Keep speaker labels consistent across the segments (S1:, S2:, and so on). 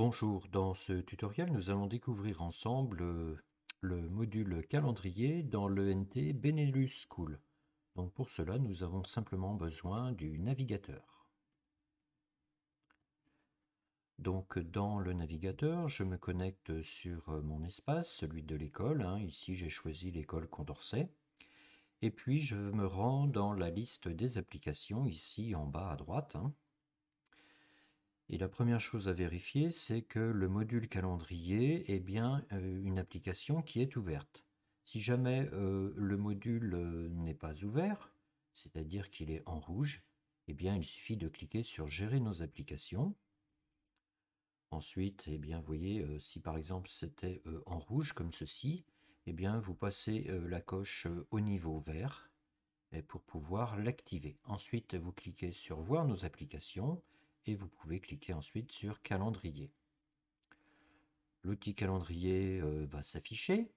S1: Bonjour, dans ce tutoriel nous allons découvrir ensemble euh, le module calendrier dans l'ENT Benelux School. Donc pour cela nous avons simplement besoin du navigateur. Donc dans le navigateur je me connecte sur euh, mon espace, celui de l'école, hein. ici j'ai choisi l'école Condorcet. Et puis je me rends dans la liste des applications ici en bas à droite. Hein. Et la première chose à vérifier, c'est que le module calendrier est bien euh, une application qui est ouverte. Si jamais euh, le module euh, n'est pas ouvert, c'est-à-dire qu'il est en rouge, eh bien, il suffit de cliquer sur « Gérer nos applications ». Ensuite, eh bien, vous voyez, si par exemple c'était en rouge comme ceci, eh bien, vous passez la coche au niveau vert et pour pouvoir l'activer. Ensuite, vous cliquez sur « Voir nos applications » et vous pouvez cliquer ensuite sur calendrier. L'outil calendrier euh, va s'afficher.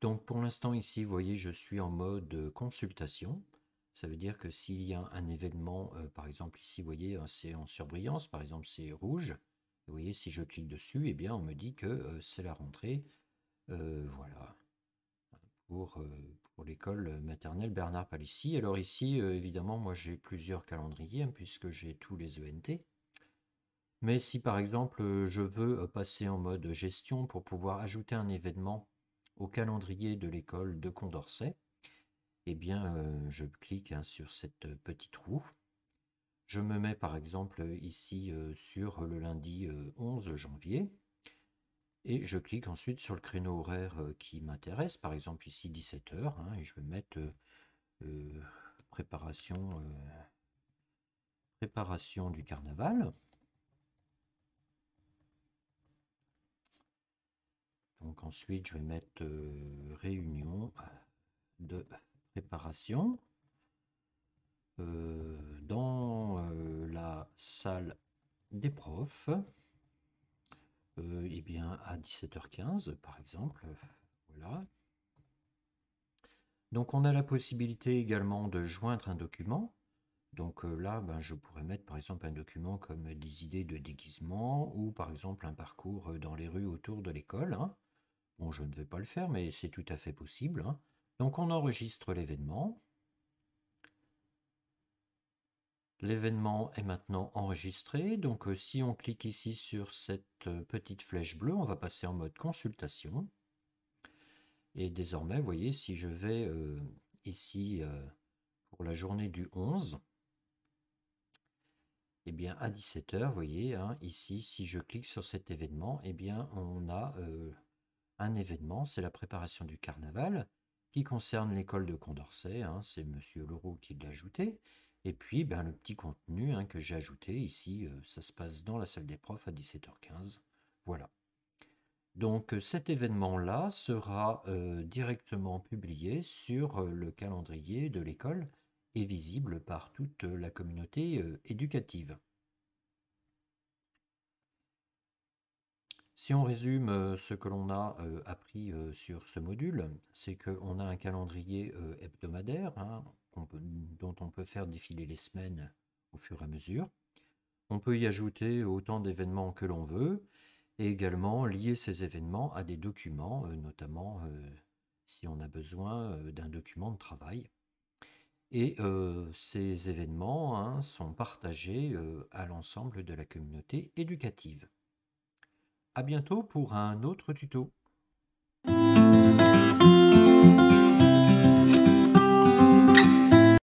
S1: Donc pour l'instant ici, vous voyez, je suis en mode consultation. Ça veut dire que s'il y a un événement, euh, par exemple ici, vous voyez, c'est en surbrillance, par exemple c'est rouge. Vous voyez, si je clique dessus, eh bien on me dit que euh, c'est la rentrée. voilà. Euh, pour, l'école euh, maternelle Bernard Palissy. Alors ici, euh, évidemment, moi j'ai plusieurs calendriers hein, puisque j'ai tous les ENT. Mais si par exemple je veux passer en mode gestion pour pouvoir ajouter un événement au calendrier de l'école de Condorcet, eh bien je clique hein, sur cette petite roue. Je me mets par exemple ici sur le lundi 11 janvier et je clique ensuite sur le créneau horaire euh, qui m'intéresse, par exemple ici 17h, hein, et je vais mettre euh, euh, préparation, préparation du carnaval. Donc ensuite, je vais mettre réunion de préparation dans la salle des profs. Euh, eh bien, à 17h15, par exemple. Voilà. Donc, on a la possibilité également de joindre un document. Donc euh, là, ben, je pourrais mettre par exemple un document comme des idées de déguisement ou par exemple un parcours euh, dans les rues autour de l'école. Hein. Bon, je ne vais pas le faire, mais c'est tout à fait possible. Hein. Donc on enregistre l'événement. L'événement est maintenant enregistré, donc euh, si on clique ici sur cette euh, petite flèche bleue, on va passer en mode consultation. Et désormais, vous voyez, si je vais euh, ici pour la journée du 11, et eh bien à 17h, vous voyez, hein, ici, si je clique sur cet événement, eh bien on a un événement, c'est la préparation du carnaval, qui concerne l'école de Condorcet, hein, c'est Monsieur Leroux qui l'a ajouté, et puis, ben, le petit contenu hein, que j'ai ajouté ici, euh, ça se passe dans la salle des profs à 17h15. Voilà. Donc euh, cet événement-là sera euh, directement publié sur le calendrier de l'école et visible par toute la communauté éducative. Si on résume ce que l'on a appris sur ce module, c'est qu'on a un calendrier hebdomadaire, hein, dont on peut faire défiler les semaines au fur et à mesure. On peut y ajouter autant d'événements que l'on veut et également lier ces événements à des documents, euh, notamment euh, si on a besoin euh, d'un document de travail. Et ces événements hein, sont partagés à l'ensemble de la communauté éducative. A bientôt pour un autre tuto.